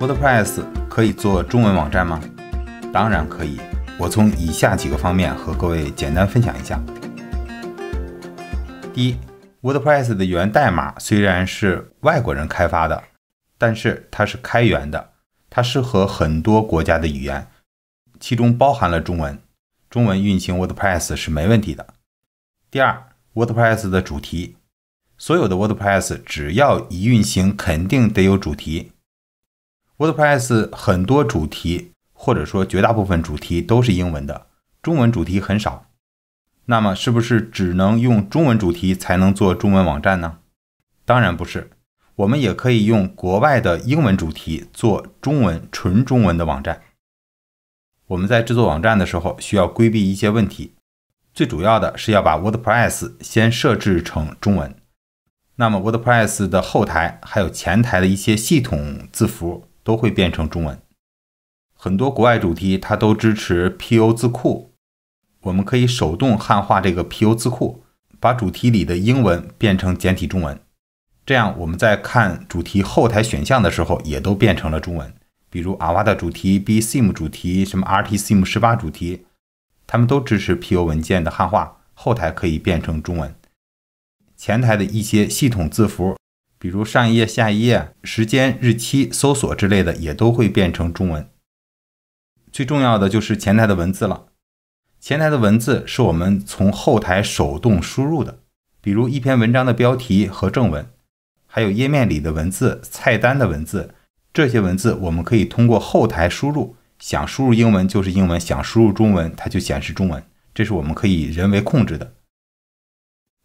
WordPress 可以做中文网站吗？当然可以。我从以下几个方面和各位简单分享一下：第一，WordPress 的源代码虽然是外国人开发的，但是它是开源的，它适合很多国家的语言，其中包含了中文，中文运行 WordPress 是没问题的。第二，WordPress 的主题，所有的 WordPress 只要一运行，肯定得有主题。WordPress 很多主题或者说绝大部分主题都是英文的，中文主题很少。那么是不是只能用中文主题才能做中文网站呢？当然不是，我们也可以用国外的英文主题做中文纯中文的网站。我们在制作网站的时候需要规避一些问题，最主要的是要把 WordPress 先设置成中文。那么 WordPress 的后台还有前台的一些系统字符。都会变成中文。很多国外主题它都支持 PO 字库，我们可以手动汉化这个 PO 字库，把主题里的英文变成简体中文。这样我们在看主题后台选项的时候，也都变成了中文。比如阿瓦的主题、Bsim 主题、什么 RTsim 十八主题，他们都支持 PO 文件的汉化，后台可以变成中文。前台的一些系统字符。比如上一页、下一页、时间、日期、搜索之类的，也都会变成中文。最重要的就是前台的文字了。前台的文字是我们从后台手动输入的，比如一篇文章的标题和正文，还有页面里的文字、菜单的文字，这些文字我们可以通过后台输入。想输入英文就是英文，想输入中文它就显示中文，这是我们可以人为控制的。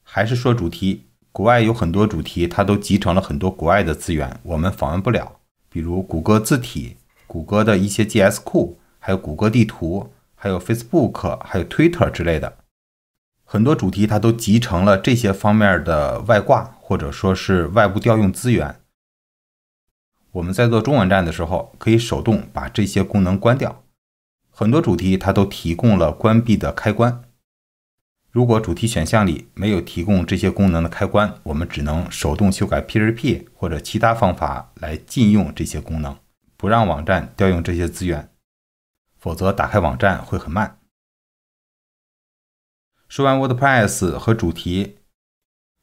还是说主题？国外有很多主题，它都集成了很多国外的资源，我们访问不了。比如谷歌字体、谷歌的一些 GS 库，还有谷歌地图，还有 Facebook，还有 Twitter 之类的。很多主题它都集成了这些方面的外挂，或者说是外部调用资源。我们在做中文站的时候，可以手动把这些功能关掉。很多主题它都提供了关闭的开关。如果主题选项里没有提供这些功能的开关，我们只能手动修改 PHP 或者其他方法来禁用这些功能，不让网站调用这些资源，否则打开网站会很慢。说完 WordPress 和主题，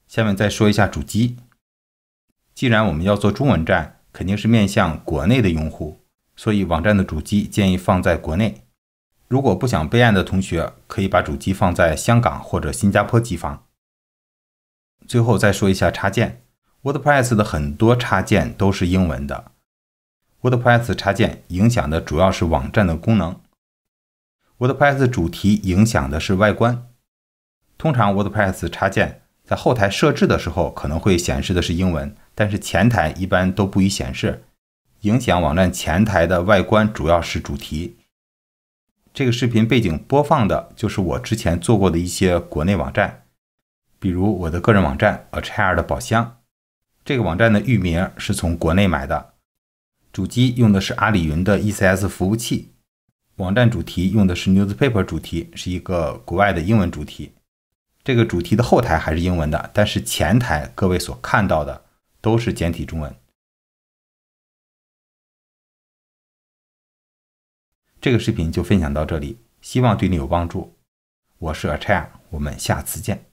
下面再说一下主机。既然我们要做中文站，肯定是面向国内的用户，所以网站的主机建议放在国内。如果不想备案的同学，可以把主机放在香港或者新加坡机房。最后再说一下插件，WordPress 的很多插件都是英文的。WordPress 插件影响的主要是网站的功能，WordPress 主题影响的是外观。通常 WordPress 插件在后台设置的时候可能会显示的是英文，但是前台一般都不予显示。影响网站前台的外观主要是主题。这个视频背景播放的就是我之前做过的一些国内网站，比如我的个人网站 A Chair 的宝箱，这个网站的域名是从国内买的，主机用的是阿里云的 ECS 服务器，网站主题用的是 Newspaper 主题，是一个国外的英文主题，这个主题的后台还是英文的，但是前台各位所看到的都是简体中文。这个视频就分享到这里，希望对你有帮助。我是阿 c h a r 我们下次见。